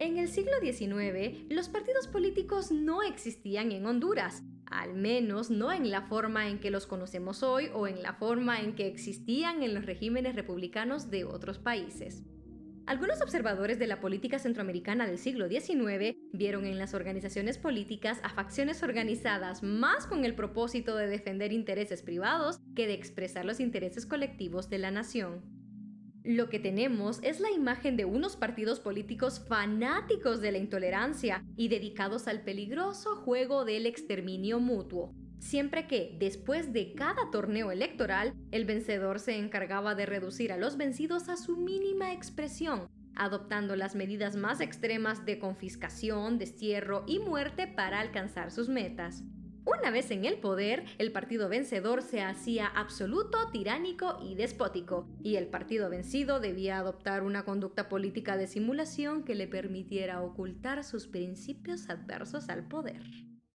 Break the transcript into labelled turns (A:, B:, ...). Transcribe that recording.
A: En el siglo XIX, los partidos políticos no existían en Honduras, al menos no en la forma en que los conocemos hoy o en la forma en que existían en los regímenes republicanos de otros países. Algunos observadores de la política centroamericana del siglo XIX vieron en las organizaciones políticas a facciones organizadas más con el propósito de defender intereses privados que de expresar los intereses colectivos de la nación. Lo que tenemos es la imagen de unos partidos políticos fanáticos de la intolerancia y dedicados al peligroso juego del exterminio mutuo siempre que, después de cada torneo electoral, el vencedor se encargaba de reducir a los vencidos a su mínima expresión, adoptando las medidas más extremas de confiscación, destierro y muerte para alcanzar sus metas. Una vez en el poder, el partido vencedor se hacía absoluto, tiránico y despótico, y el partido vencido debía adoptar una conducta política de simulación que le permitiera ocultar sus principios adversos al poder.